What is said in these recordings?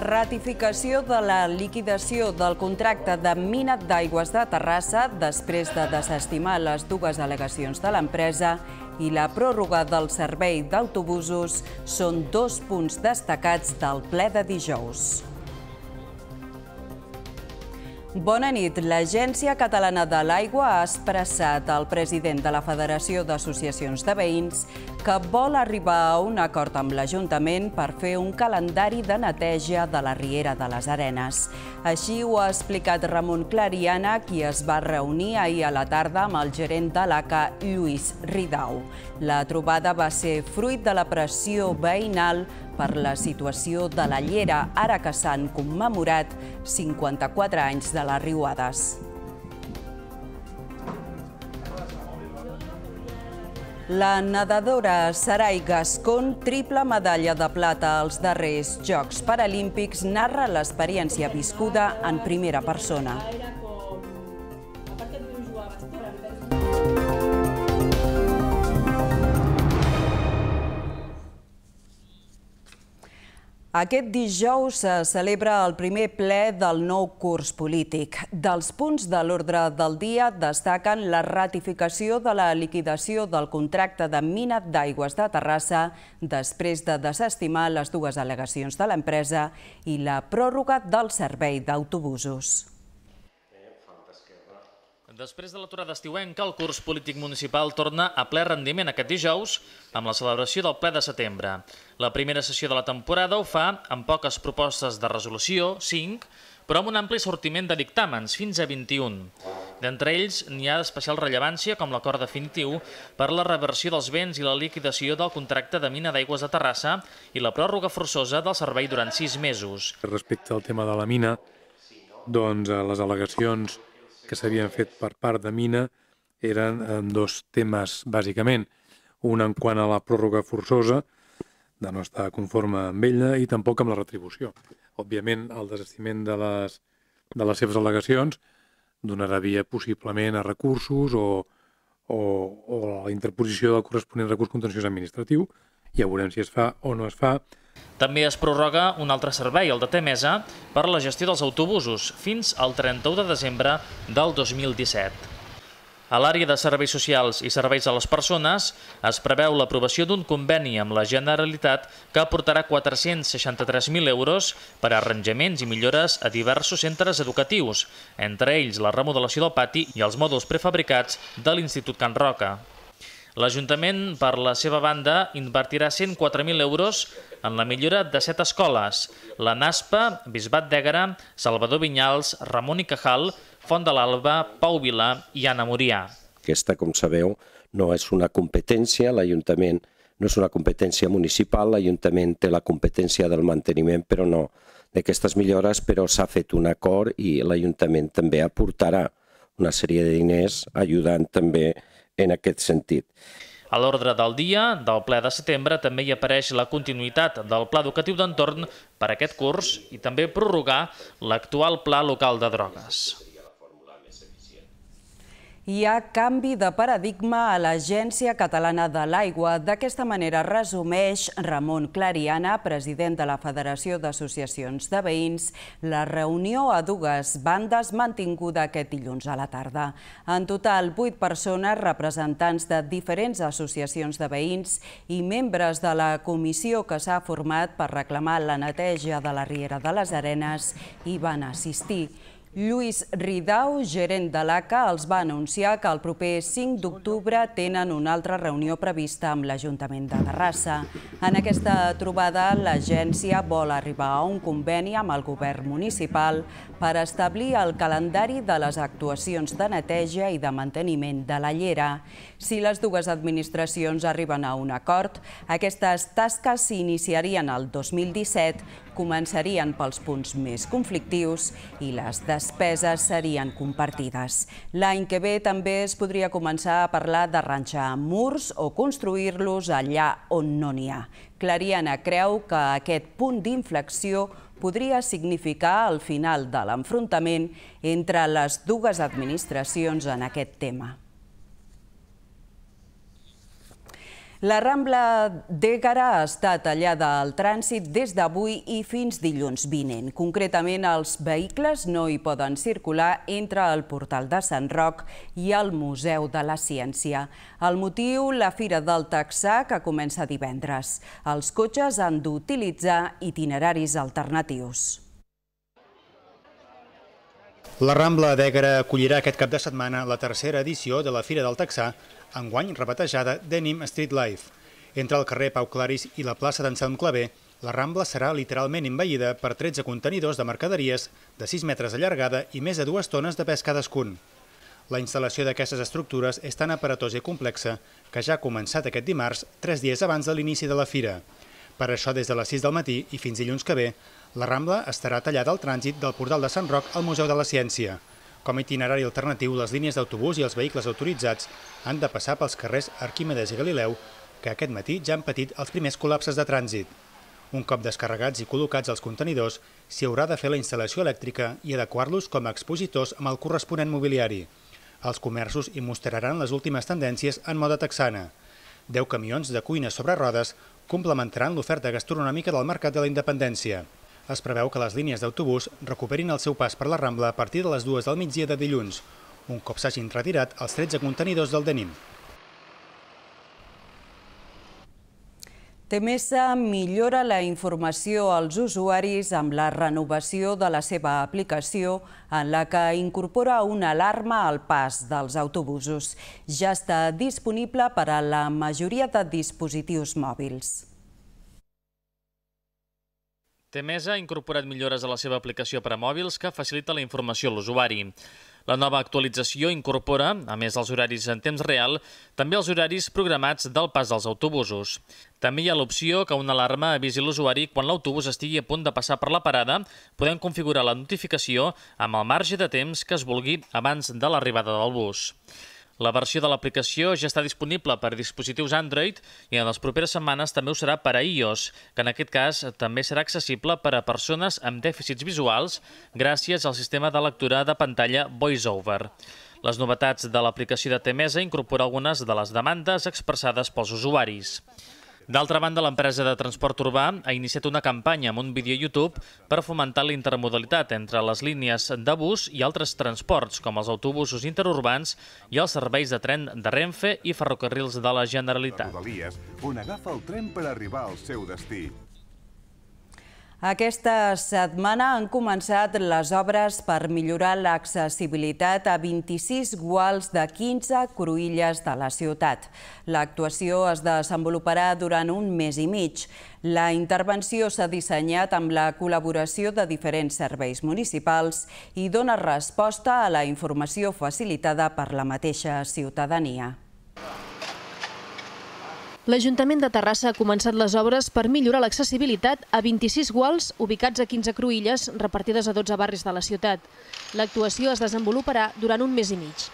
ratificació de la liquidació del contracte de mina d'aigües de Terrassa després de desestimar les dues al·legacions de l'empresa i la pròrroga del servei d'autobusos són dos punts destacats del ple de dijous. Bona nit. L'Agència Catalana de l'Aigua ha expressat al president de la Federació d'Associacions de Veïns que vol arribar a un acord amb l'Ajuntament per fer un calendari de neteja de la Riera de les Arenes. Així ho ha explicat Ramon Clariana, qui es va reunir ahir a la tarda amb el gerent de l'ACA, Lluís Ridau. La trobada va ser fruit de la pressió veïnal per la situació de la Llera, ara que s'han commemorat 54 anys de les riuades. La nedadora Sarai Gascon, triple medalla de plata als darrers Jocs Paralímpics, narra l'experiència viscuda en primera persona. Aquest dijous se celebra el primer ple del nou curs polític. Dels punts de l'ordre del dia destaquen la ratificació de la liquidació del contracte de mina d'aigües de Terrassa després de desestimar les dues al·legacions de l'empresa i la pròrroga del servei d'autobusos. Després de l'aturada estiuenca, el curs polític municipal torna a ple rendiment aquest dijous amb la celebració del ple de setembre. La primera sessió de la temporada ho fa amb poques propostes de resolució, 5, però amb un ampli sortiment de dictàmens, fins a 21. D'entre ells n'hi ha d'especial rellevància com l'acord definitiu per la reversió dels béns i la liquidació del contracte de mina d'aigües de Terrassa i la pròrroga forçosa del servei durant 6 mesos. Respecte al tema de la mina, doncs eh, les al·legacions que s'havien fet per part de Mina eren en eh, dos temes, bàsicament. Un en quant a la pròrroga forçosa, de no estar conforme amb ella, i tampoc amb la retribució. Òbviament, el desestiment de les, de les seves al·legacions donarà via possiblement a recursos o, o, o a la interposició del corresponent recurs contenciós administratiu. Ja veurem si es fa o no es fa, també es prorroga un altre servei, el de Temesa, per per la gestió dels autobusos fins al 31 de desembre del 2017. A l'àrea de serveis socials i serveis a les persones es preveu l'aprovació d'un conveni amb la Generalitat que aportarà 463.000 euros per a arranjaments i millores a diversos centres educatius, entre ells la remodelació del pati i els mòduls prefabricats de l'Institut Can Roca. L'Ajuntament, per la seva banda, invertirà 104.000 euros en la millora de set escoles, la NASPA, Bisbat d'Ègara, Salvador Vinyals, Ramon i Cajal, Font de l'Alba, Pau Vila i Anna Morià. Aquesta, com sabeu, no és una competència, l'Ajuntament no és una competència municipal, l'Ajuntament té la competència del manteniment, però no d'aquestes millores, però s'ha fet un acord i l'Ajuntament també aportarà una sèrie de diners ajudant també a en aquest sentit. A l'ordre del dia del ple de setembre també hi apareix la continuïtat del pla educatiu d'entorn per aquest curs i també prorrogar l'actual pla local de drogues hi ha canvi de paradigma a l'Agència Catalana de l'Aigua. D'aquesta manera resumeix Ramon Clariana, president de la Federació d'Associacions de Veïns, la reunió a dues bandes mantinguda aquest dilluns a la tarda. En total, vuit persones, representants de diferents associacions de veïns i membres de la comissió que s'ha format per reclamar la neteja de la Riera de les Arenes, hi van assistir. Lluís Ridau, gerent de l'ACA, els va anunciar que el proper 5 d'octubre tenen una altra reunió prevista amb l'Ajuntament de Terrassa. En aquesta trobada, l'agència vol arribar a un conveni amb el govern municipal per establir el calendari de les actuacions de neteja i de manteniment de la llera. Si les dues administracions arriben a un acord, aquestes tasques s'iniciarien el 2017, començarien pels punts més conflictius i les despeses serien compartides. L'any que ve també es podria començar a parlar d'arranjar murs o construir-los allà on no n'hi ha. Clariana creu que aquest punt d'inflexió podria significar el final de l'enfrontament entre les dues administracions en aquest tema. La Rambla d'Ègara està tallada al trànsit des d'avui i fins dilluns vinent. Concretament, els vehicles no hi poden circular entre el portal de Sant Roc i el Museu de la Ciència. El motiu, la Fira del Taxà, que comença divendres. Els cotxes han d'utilitzar itineraris alternatius. La Rambla d'Ègara acollirà aquest cap de setmana la tercera edició de la Fira del Taxà enguany rebatejada Denim Street Life. Entre el carrer Pau Claris i la plaça d'Anselm Clavé, la Rambla serà literalment envellida per 13 contenidors de mercaderies de 6 metres de llargada i més de dues tones de pes cadascun. La instal·lació d'aquestes estructures és tan aparatosa i complexa que ja ha començat aquest dimarts, tres dies abans de l'inici de la fira. Per això, des de les 6 del matí i fins dilluns que ve, la Rambla estarà tallada al trànsit del portal de Sant Roc al Museu de la Ciència. Com a itinerari alternatiu, les línies d'autobús i els vehicles autoritzats han de passar pels carrers Arquímedes i Galileu, que aquest matí ja han patit els primers col·lapses de trànsit. Un cop descarregats i col·locats els contenidors, s'hi haurà de fer la instal·lació elèctrica i adequar-los com a expositors amb el corresponent mobiliari. Els comerços hi mostraran les últimes tendències en moda texana. 10 camions de cuina sobre rodes complementaran l'oferta gastronòmica del Mercat de la Independència es preveu que les línies d'autobús recuperin el seu pas per la Rambla a partir de les dues del migdia de dilluns, un cop s'hagin retirat els 13 contenidors del Denim. Temesa millora la informació als usuaris amb la renovació de la seva aplicació en la que incorpora una alarma al pas dels autobusos. Ja està disponible per a la majoria de dispositius mòbils. Temesa ha incorporat millores a la seva aplicació per a mòbils que facilita la informació a l'usuari. La nova actualització incorpora, a més dels horaris en temps real, també els horaris programats del pas dels autobusos. També hi ha l'opció que una alarma avisi l'usuari quan l'autobús estigui a punt de passar per la parada, podem configurar la notificació amb el marge de temps que es vulgui abans de l'arribada del bus. La versió de l'aplicació ja està disponible per dispositius Android i en les properes setmanes també ho serà per a iOS, que en aquest cas també serà accessible per a persones amb dèficits visuals gràcies al sistema de lectura de pantalla VoiceOver. Les novetats de l'aplicació de Temesa incorpora algunes de les demandes expressades pels usuaris. D'altra banda, l'empresa de transport urbà ha iniciat una campanya amb un vídeo YouTube per fomentar la intermodalitat entre les línies de bus i altres transports, com els autobusos interurbans i els serveis de tren de Renfe i ferrocarrils de la Generalitat. Rodalies, on agafa el tren per arribar al seu destí. Aquesta setmana han començat les obres per millorar l'accessibilitat a 26 guals de 15 cruïlles de la ciutat. L'actuació es desenvoluparà durant un mes i mig. La intervenció s'ha dissenyat amb la col·laboració de diferents serveis municipals i dona resposta a la informació facilitada per la mateixa ciutadania l'Ajuntament de Terrassa ha començat les obres per millorar l'accessibilitat a 26 guals ubicats a 15 cruïlles repartides a 12 barris de la ciutat. L'actuació es desenvoluparà durant un mes i mig.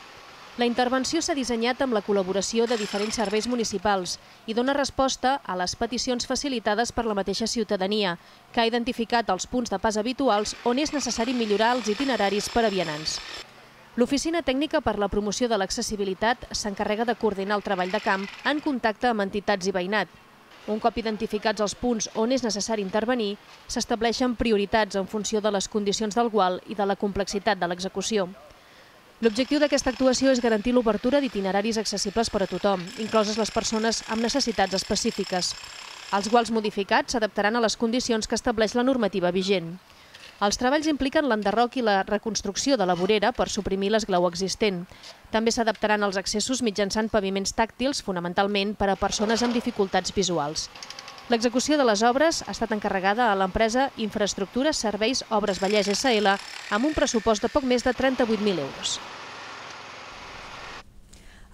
La intervenció s'ha dissenyat amb la col·laboració de diferents serveis municipals i dona resposta a les peticions facilitades per la mateixa ciutadania, que ha identificat els punts de pas habituals on és necessari millorar els itineraris per a vianants. L'Oficina Tècnica per la Promoció de l'Accessibilitat s'encarrega de coordinar el treball de camp en contacte amb entitats i veïnat. Un cop identificats els punts on és necessari intervenir, s'estableixen prioritats en funció de les condicions del gual i de la complexitat de l'execució. L'objectiu d'aquesta actuació és garantir l'obertura d'itineraris accessibles per a tothom, incloses les persones amb necessitats específiques. Els guals modificats s'adaptaran a les condicions que estableix la normativa vigent. Els treballs impliquen l'enderroc i la reconstrucció de la vorera per suprimir l'esglau existent. També s'adaptaran els accessos mitjançant paviments tàctils, fonamentalment per a persones amb dificultats visuals. L'execució de les obres ha estat encarregada a l'empresa Infraestructures Serveis Obres Vallès SL amb un pressupost de poc més de 38.000 euros.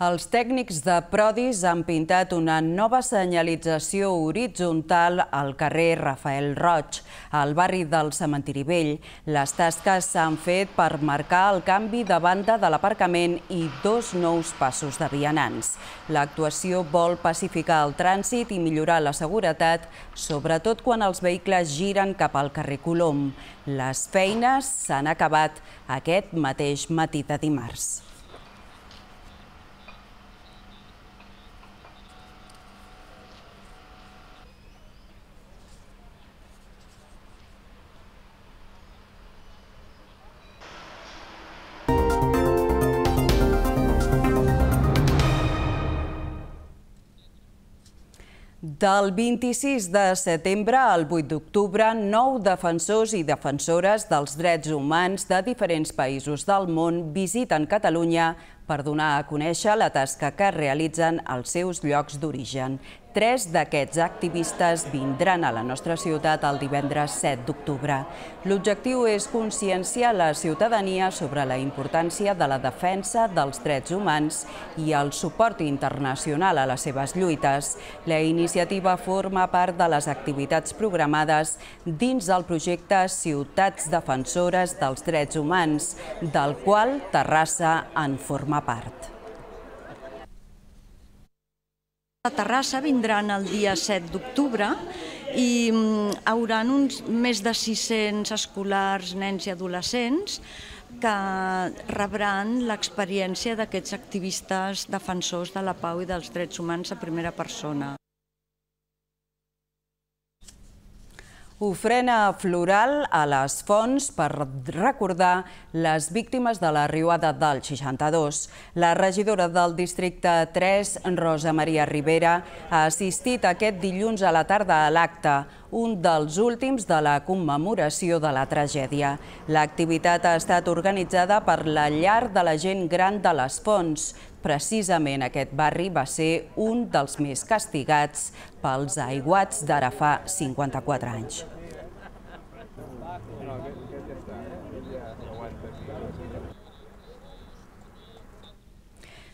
Els tècnics de Prodis han pintat una nova senyalització horitzontal al carrer Rafael Roig, al barri del Cementiri Vell. Les tasques s'han fet per marcar el canvi de banda de l'aparcament i dos nous passos de vianants. L'actuació vol pacificar el trànsit i millorar la seguretat, sobretot quan els vehicles giren cap al carrer Colom. Les feines s'han acabat aquest mateix matí de dimarts. Del 26 de setembre al 8 d'octubre, nou defensors i defensores dels drets humans de diferents països del món visiten Catalunya per donar a conèixer la tasca que realitzen als seus llocs d'origen. Tres d'aquests activistes vindran a la nostra ciutat el divendres 7 d'octubre. L'objectiu és conscienciar la ciutadania sobre la importància de la defensa dels drets humans i el suport internacional a les seves lluites. La iniciativa forma part de les activitats programades dins del projecte Ciutats Defensores dels Drets Humans, del qual Terrassa en forma part. A Terrassa vindran el dia 7 d'octubre i hi mm, haurà uns més de 600 escolars, nens i adolescents que rebran l'experiència d'aquests activistes defensors de la pau i dels drets humans a primera persona. ofrena floral a les fonts per recordar les víctimes de la riuada del 62. La regidora del districte 3, Rosa Maria Rivera, ha assistit aquest dilluns a la tarda a l'acte un dels últims de la commemoració de la tragèdia. L'activitat ha estat organitzada per la llar de la gent gran de les Fonts. Precisament aquest barri va ser un dels més castigats pels aiguats d'ara fa 54 anys.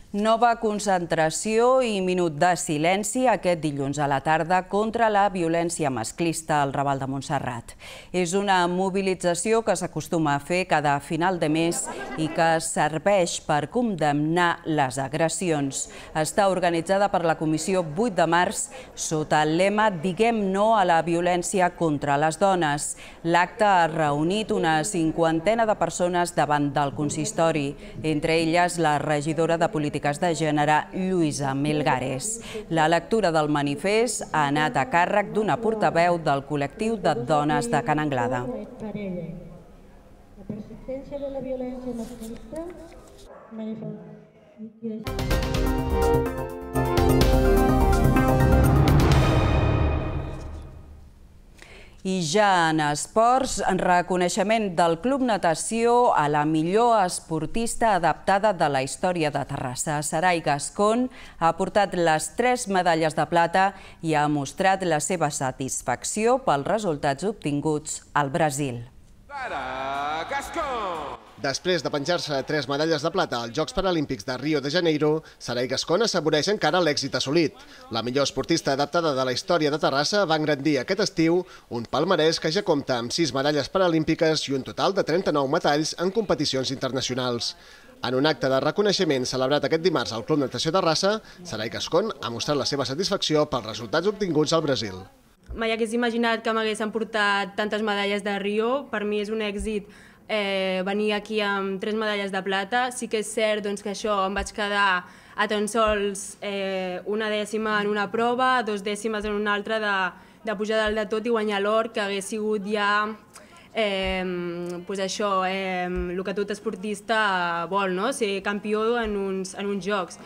Nova concentració i minut de silenci aquest dilluns a la tarda contra la violència masclista al Raval de Montserrat. És una mobilització que s'acostuma a fer cada final de mes i que serveix per condemnar les agressions. Està organitzada per la Comissió 8 de març sota el lema Diguem no a la violència contra les dones. L'acte ha reunit una cinquantena de persones davant del consistori, entre elles la regidora de Política Polítiques de Gènere, Lluïsa Melgares. La lectura del manifest ha anat a càrrec d'una portaveu del col·lectiu de dones de Can Anglada. La persistència de la violència masclista I ja en esports, en reconeixement del Club Natació a la millor esportista adaptada de la història de Terrassa. Sarai Gascon ha portat les tres medalles de plata i ha mostrat la seva satisfacció pels resultats obtinguts al Brasil. Sara Gascon! Després de penjar-se tres medalles de plata als Jocs Paralímpics de Rio de Janeiro, Sarai Gascon assaboreix encara l'èxit assolit. La millor esportista adaptada de la història de Terrassa va engrandir aquest estiu un palmarès que ja compta amb sis medalles paralímpiques i un total de 39 metalls en competicions internacionals. En un acte de reconeixement celebrat aquest dimarts al Club Natació Terrassa, Sarai Gascon ha mostrat la seva satisfacció pels resultats obtinguts al Brasil. Mai hagués imaginat que m'haguessin portat tantes medalles de Rio. Per mi és un èxit eh, venir aquí amb tres medalles de plata. Sí que és cert doncs, que això em vaig quedar a tan sols eh, una dècima en una prova, dos dècimes en una altra de, de pujar dalt de tot i guanyar l'or, que hagués sigut ja eh, pues això, eh, el que tot esportista vol, no? ser campió en uns, en uns jocs.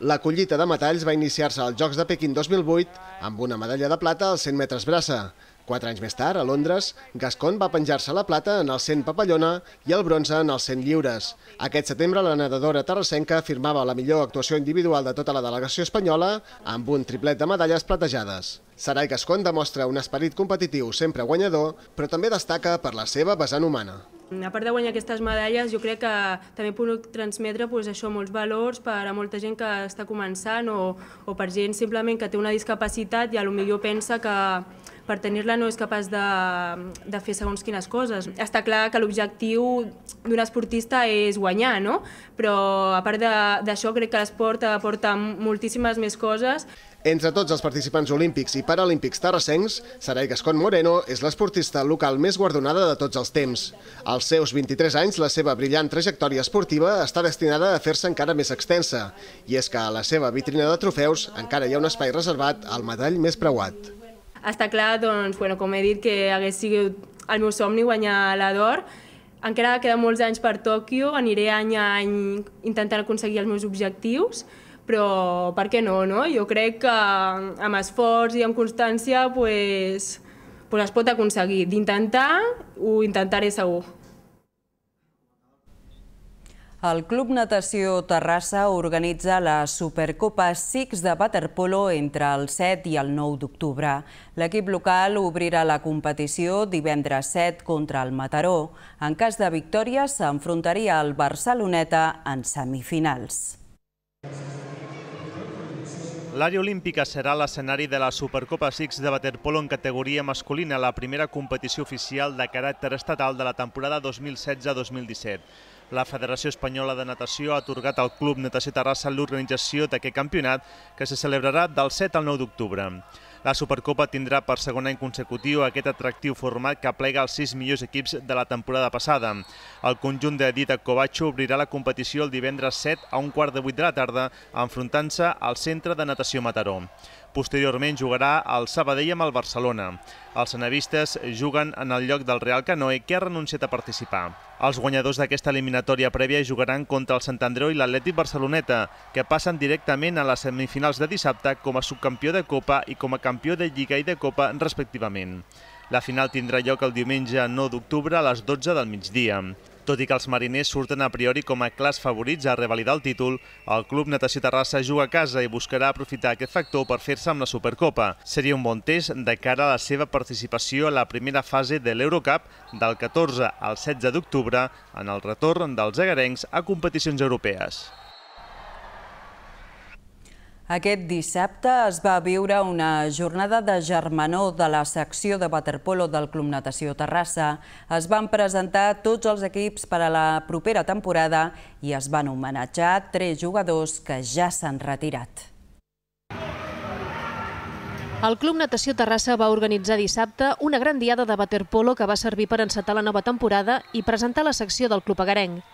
La collita de metalls va iniciar-se als Jocs de Pequín 2008 amb una medalla de plata als 100 metres braça. Quatre anys més tard, a Londres, Gascon va penjar-se la plata en el 100 papallona i el bronze en el 100 lliures. Aquest setembre, la nedadora terrassenca firmava la millor actuació individual de tota la delegació espanyola amb un triplet de medalles platejades. Sarai Gascon demostra un esperit competitiu sempre guanyador, però també destaca per la seva vessant humana. A part de guanyar aquestes medalles, jo crec que també puc transmetre doncs, això molts valors per a molta gent que està començant o, o per gent simplement que té una discapacitat i a lo millor pensa que, per tenir-la no és capaç de, de fer segons quines coses. Està clar que l'objectiu d'un esportista és guanyar, no? però a part d'això crec que l'esport aporta moltíssimes més coses. Entre tots els participants olímpics i paralímpics terrassencs, Sarai Gascon Moreno és l'esportista local més guardonada de tots els temps. Als seus 23 anys, la seva brillant trajectòria esportiva està destinada a fer-se encara més extensa, i és que a la seva vitrina de trofeus encara hi ha un espai reservat al medall més preuat està clar, doncs, bueno, com he dit, que hagués sigut el meu somni guanyar la d'or. Encara queda molts anys per Tòquio, aniré any a any intentant aconseguir els meus objectius, però per què no, no? Jo crec que amb esforç i amb constància pues, pues es pot aconseguir. D'intentar, ho intentaré segur. El Club Natació Terrassa organitza la Supercopa 6 de Waterpolo entre el 7 i el 9 d'octubre. L'equip local obrirà la competició divendres 7 contra el Mataró. En cas de victòria, s'enfrontaria al Barceloneta en semifinals. L'àrea olímpica serà l'escenari de la Supercopa 6 de waterpolo en categoria masculina, la primera competició oficial de caràcter estatal de la temporada 2016-2017. La Federació Espanyola de Natació ha atorgat al Club Natació Terrassa l'organització d'aquest campionat que se celebrarà del 7 al 9 d'octubre. La Supercopa tindrà per segon any consecutiu aquest atractiu format que plega els sis millors equips de la temporada passada. El conjunt de Dita Covacho obrirà la competició el divendres 7 a un quart de 8 de la tarda, enfrontant-se al centre de natació Mataró. Posteriorment jugarà el Sabadell amb el Barcelona. Els senavistes juguen en el lloc del Real Canoe, que ha renunciat a participar. Els guanyadors d'aquesta eliminatòria prèvia jugaran contra el Sant Andreu i l'Atlètic Barceloneta, que passen directament a les semifinals de dissabte com a subcampió de Copa i com a campió de Lliga i de Copa, respectivament. La final tindrà lloc el diumenge 9 d'octubre a les 12 del migdia. Tot i que els mariners surten a priori com a clars favorits a revalidar el títol, el club Natació Terrassa juga a casa i buscarà aprofitar aquest factor per fer-se amb la Supercopa. Seria un bon test de cara a la seva participació a la primera fase de l'Eurocup del 14 al 16 d'octubre en el retorn dels agarencs a competicions europees. Aquest dissabte es va viure una jornada de germanor de la secció de waterpolo del Club Natació Terrassa. Es van presentar tots els equips per a la propera temporada i es van homenatjar tres jugadors que ja s'han retirat. El Club Natació Terrassa va organitzar dissabte una gran diada de waterpolo que va servir per encetar la nova temporada i presentar la secció del Club Agarenc.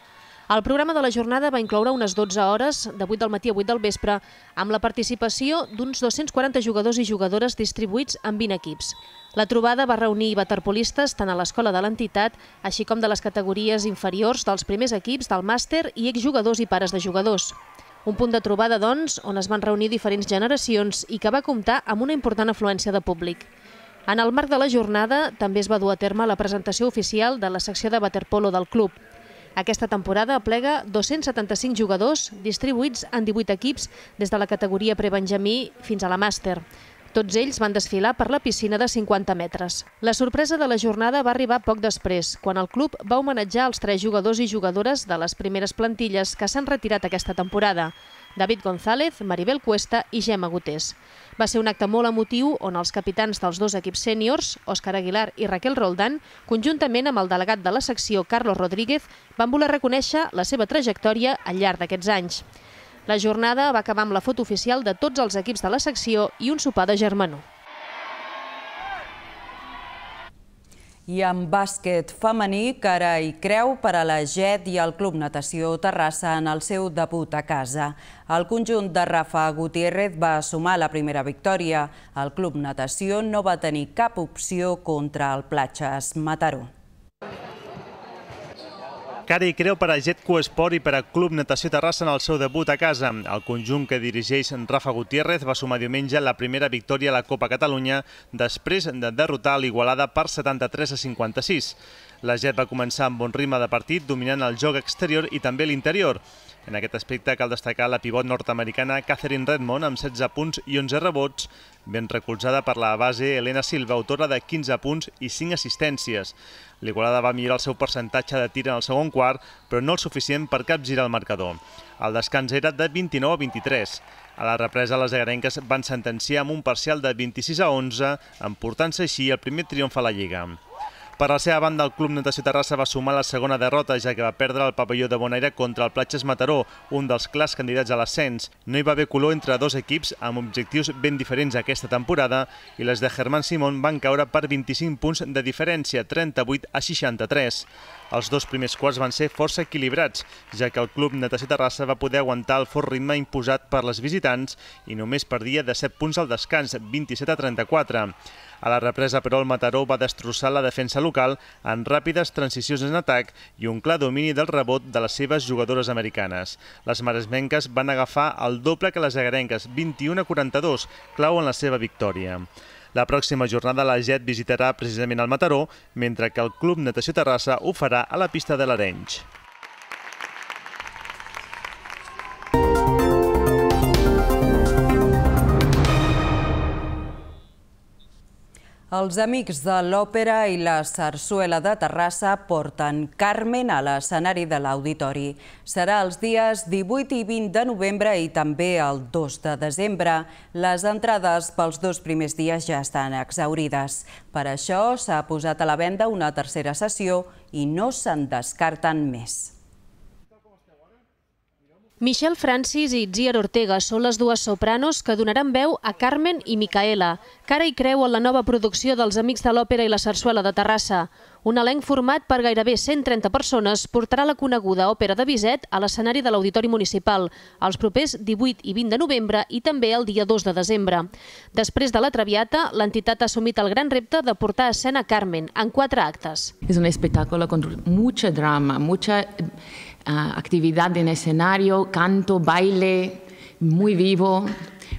El programa de la jornada va incloure unes 12 hores, de 8 del matí a 8 del vespre, amb la participació d'uns 240 jugadors i jugadores distribuïts en 20 equips. La trobada va reunir waterpolistes tant a l'escola de l'entitat, així com de les categories inferiors dels primers equips del màster i exjugadors i pares de jugadors. Un punt de trobada, doncs, on es van reunir diferents generacions i que va comptar amb una important afluència de públic. En el marc de la jornada també es va dur a terme la presentació oficial de la secció de waterpolo del club. Aquesta temporada aplega 275 jugadors distribuïts en 18 equips des de la categoria prebenjamí fins a la màster. Tots ells van desfilar per la piscina de 50 metres. La sorpresa de la jornada va arribar poc després, quan el club va homenatjar els tres jugadors i jugadores de les primeres plantilles que s'han retirat aquesta temporada. David González, Maribel Cuesta i Gemma Gutés. Va ser un acte molt emotiu on els capitans dels dos equips sèniors, Òscar Aguilar i Raquel Roldan, conjuntament amb el delegat de la secció, Carlos Rodríguez, van voler reconèixer la seva trajectòria al llarg d'aquests anys. La jornada va acabar amb la foto oficial de tots els equips de la secció i un sopar de germanor. I en bàsquet femení, cara i creu per a la JET i el Club Natació Terrassa en el seu debut a casa. El conjunt de Rafa Gutiérrez va sumar la primera victòria. El Club Natació no va tenir cap opció contra el Platges Mataró cara i creu per a Jetco Esport i per a Club Natació Terrassa en el seu debut a casa. El conjunt que dirigeix Rafa Gutiérrez va sumar diumenge la primera victòria a la Copa Catalunya després de derrotar l'Igualada per 73 a 56. La Jet va començar amb bon ritme de partit, dominant el joc exterior i també l'interior. En aquest aspecte cal destacar la pivot nord-americana Catherine Redmond amb 16 punts i 11 rebots, ben recolzada per la base Elena Silva, autora de 15 punts i 5 assistències. L'Igualada va millorar el seu percentatge de tir en el segon quart, però no el suficient per gira al marcador. El descans era de 29 a 23. A la represa, les agarenques van sentenciar amb un parcial de 26 a 11, emportant-se així el primer triomf a la Lliga. Per la seva banda, el Club Natació Terrassa va sumar la segona derrota, ja que va perdre el pavelló de Bonaire contra el Platges Mataró, un dels clars candidats a l'ascens. No hi va haver color entre dos equips amb objectius ben diferents aquesta temporada i les de Germán Simón van caure per 25 punts de diferència, 38 a 63. Els dos primers quarts van ser força equilibrats, ja que el Club Natació Terrassa va poder aguantar el fort ritme imposat per les visitants i només perdia de 7 punts al descans, 27 a 34. A la represa, però, el Mataró va destrossar la defensa local en ràpides transicions en atac i un clar domini del rebot de les seves jugadores americanes. Les maresmenques van agafar el doble que les agarenques, 21 a 42, clau en la seva victòria. La pròxima jornada la JET visitarà precisament el Mataró, mentre que el Club Natació Terrassa ho farà a la pista de l'Arenys. Els amics de l'òpera i la sarsuela de Terrassa porten Carmen a l'escenari de l'Auditori. Serà els dies 18 i 20 de novembre i també el 2 de desembre. Les entrades pels dos primers dies ja estan exaurides. Per això s'ha posat a la venda una tercera sessió i no se'n descarten més. Michelle Francis i Itziar Ortega són les dues sopranos que donaran veu a Carmen i Micaela, cara i creu en la nova producció dels Amics de l'Òpera i la Sarsuela de Terrassa. Un elenc format per gairebé 130 persones portarà la coneguda òpera de Bizet a l'escenari de l'Auditori Municipal els propers 18 i 20 de novembre i també el dia 2 de desembre. Després de la Traviata, l'entitat ha assumit el gran repte de portar a escena Carmen en quatre actes. És es un espectacle amb molt drama, mucha actividad en escenario, canto, baile, muy vivo,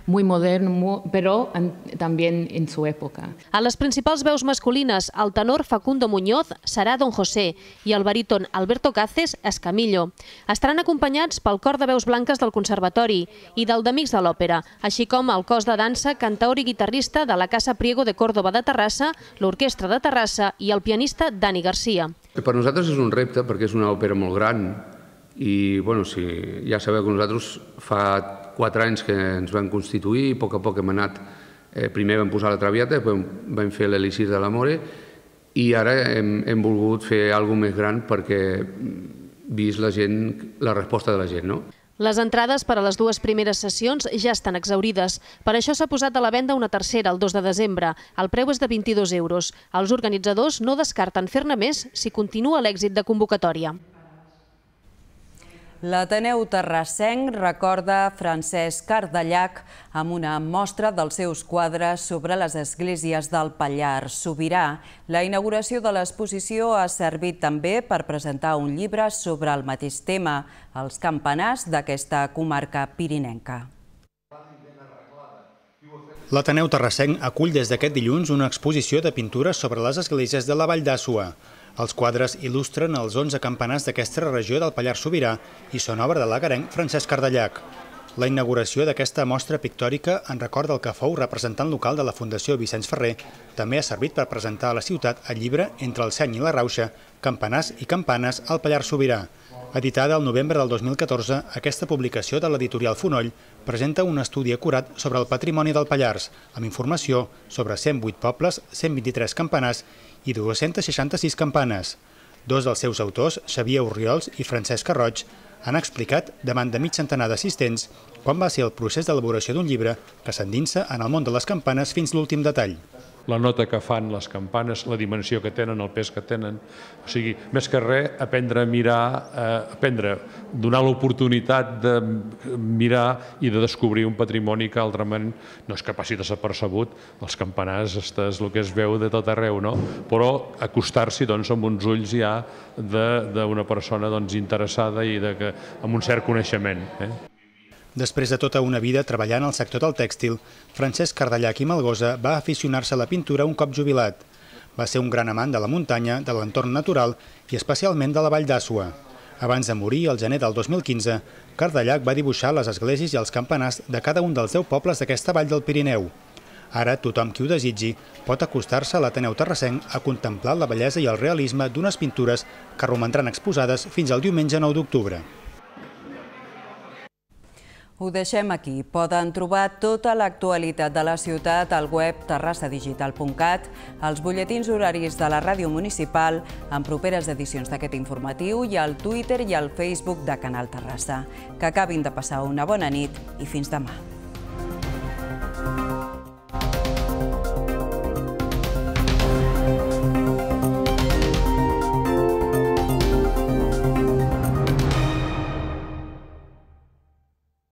muy moderno, però en, també en su època. A les principals veus masculines, el tenor Facundo Muñoz serà Don José i el baríton Alberto Cáces Escamillo. Estaran acompanyats pel cor de veus blanques del Conservatori i del d'Amics de l'Òpera, així com el cos de dansa, cantaor i guitarrista de la Casa Priego de Córdoba de Terrassa, l'Orquestra de Terrassa i el pianista Dani Garcia. Per nosaltres és un repte perquè és una òpera molt gran, i bueno, si ja sabeu que nosaltres fa quatre anys que ens vam constituir i a poc a poc hem anat, eh, primer vam posar la Traviata, després vam fer l'Elixir de l'Amore i ara hem, hem volgut fer alguna més gran perquè vist la gent, la resposta de la gent. No? Les entrades per a les dues primeres sessions ja estan exaurides. Per això s'ha posat a la venda una tercera el 2 de desembre. El preu és de 22 euros. Els organitzadors no descarten fer-ne més si continua l'èxit de convocatòria. L'Ateneu Terrassenc recorda Francesc Cardellac amb una mostra dels seus quadres sobre les esglésies del Pallar Sobirà. La inauguració de l'exposició ha servit també per presentar un llibre sobre el mateix tema, els campanars d'aquesta comarca pirinenca. L'Ateneu Terrassenc acull des d'aquest dilluns una exposició de pintures sobre les esglésies de la Vall d'Àssua. Els quadres il·lustren els 11 campanars d'aquesta regió del Pallars Sobirà i són obra de l'agarenc Francesc Cardellac. La inauguració d'aquesta mostra pictòrica en record del que fou representant local de la Fundació Vicenç Ferrer també ha servit per presentar a la ciutat el llibre Entre el seny i la rauxa, Campanars i campanes al Pallars Sobirà. Editada al novembre del 2014, aquesta publicació de l'editorial Fonoll presenta un estudi acurat sobre el patrimoni del Pallars, amb informació sobre 108 pobles, 123 campanars i 266 campanes. Dos dels seus autors, Xavier Urriols i Francesc Roig, han explicat davant de mig centenar d'assistents com va ser el procés d'elaboració d'un llibre que s'endinsa en el món de les campanes fins l'últim detall la nota que fan les campanes, la dimensió que tenen, el pes que tenen. O sigui, més que res, aprendre a mirar, eh, aprendre, donar l'oportunitat de mirar i de descobrir un patrimoni que altrament no és capaç de ser percebut. Els campanars és el que es veu de tot arreu, no? Però acostar-s'hi doncs, amb uns ulls ja d'una persona doncs, interessada i de que, amb un cert coneixement. Eh? Després de tota una vida treballant al sector del tèxtil, Francesc Cardellac i Malgosa va aficionar-se a la pintura un cop jubilat. Va ser un gran amant de la muntanya, de l'entorn natural i especialment de la Vall d'Àssua. Abans de morir, el gener del 2015, Cardellac va dibuixar les esglésies i els campanars de cada un dels deu pobles d'aquesta vall del Pirineu. Ara, tothom qui ho desitgi pot acostar-se a l'Ateneu Terrassenc a contemplar la bellesa i el realisme d'unes pintures que romandran exposades fins al diumenge 9 d'octubre. Ho deixem aquí. Poden trobar tota l'actualitat de la ciutat al web terrassadigital.cat, als butlletins horaris de la ràdio municipal, en properes edicions d'aquest informatiu i al Twitter i al Facebook de Canal Terrassa. Que acabin de passar una bona nit i fins demà.